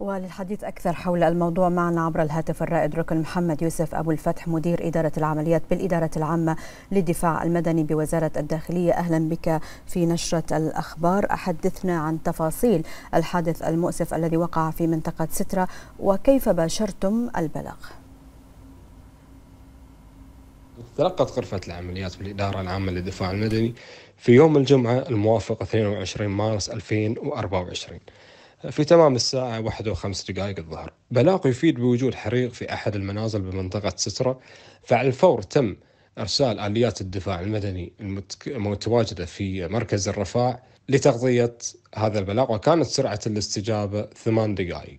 وللحديث أكثر حول الموضوع معنا عبر الهاتف الرائد ركن محمد يوسف أبو الفتح مدير إدارة العمليات بالإدارة العامة للدفاع المدني بوزارة الداخلية أهلا بك في نشرة الأخبار أحدثنا عن تفاصيل الحادث المؤسف الذي وقع في منطقة سترة وكيف باشرتم البلغ تلقت غرفة العمليات بالإدارة العامة للدفاع المدني في يوم الجمعة الموافق 22 مارس 2024 في تمام الساعة واحد وخمس دقائق الظهر بلاغ يفيد بوجود حريق في أحد المنازل بمنطقة سترة فعلى الفور تم إرسال آليات الدفاع المدني المتواجدة في مركز الرفاع لتغطية هذا البلاغ وكانت سرعة الاستجابة ثمان دقائق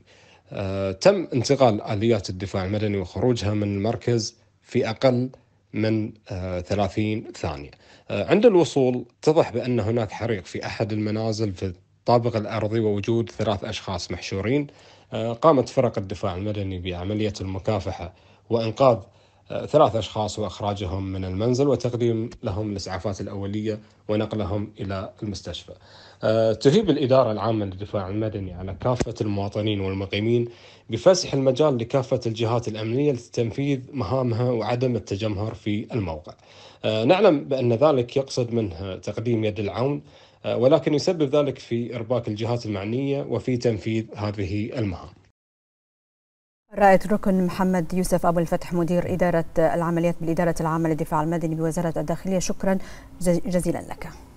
آه، تم انتقال آليات الدفاع المدني وخروجها من المركز في أقل من 30 آه، ثانية آه، عند الوصول اتضح بأن هناك حريق في أحد المنازل في الطابق الأرضي ووجود ثلاث أشخاص محشورين آه، قامت فرق الدفاع المدني بعملية المكافحة وإنقاذ ثلاث أشخاص وإخراجهم من المنزل وتقديم لهم الإسعافات الأولية ونقلهم إلى المستشفى آه، تهيب الإدارة العامة للدفاع المدني على كافة المواطنين والمقيمين بفسح المجال لكافة الجهات الأمنية لتنفيذ مهامها وعدم التجمهر في الموقع آه، نعلم بأن ذلك يقصد منه تقديم يد العون آه، ولكن يسبب ذلك في إرباك الجهات المعنية وفي تنفيذ هذه المهام رائد ركن محمد يوسف أبو الفتح مدير إدارة العمليات بالإدارة العامة للدفاع المدني بوزارة الداخلية شكرا جزيلا لك